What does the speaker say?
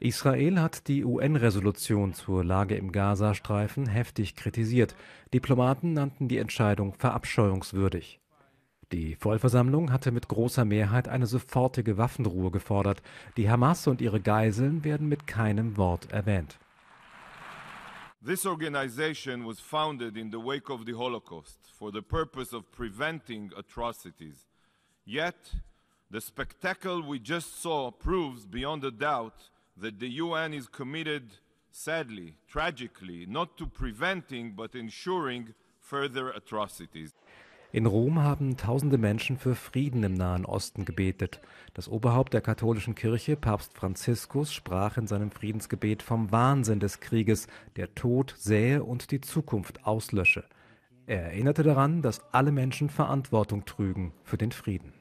Israel hat die UN-Resolution zur Lage im Gazastreifen heftig kritisiert. Diplomaten nannten die Entscheidung verabscheuungswürdig. Die Vollversammlung hatte mit großer Mehrheit eine sofortige Waffenruhe gefordert. Die Hamas und ihre Geiseln werden mit keinem Wort erwähnt. This organization was founded in the wake of the Holocaust for the purpose of preventing atrocities. Yet The spectacle we just saw proves beyond a doubt that the UN is committed, sadly, tragically, not to preventing but ensuring further atrocities. In Rom haben tausende Menschen für Frieden im Nahen Osten gebetet. Das Oberhaupt der katholischen Kirche, Papst Franziskus, sprach in seinem Friedensgebet vom Wahnsinn des Krieges, der Tod sähe und die Zukunft auslösche. Er erinnerte daran, dass alle Menschen Verantwortung trügen für den Frieden.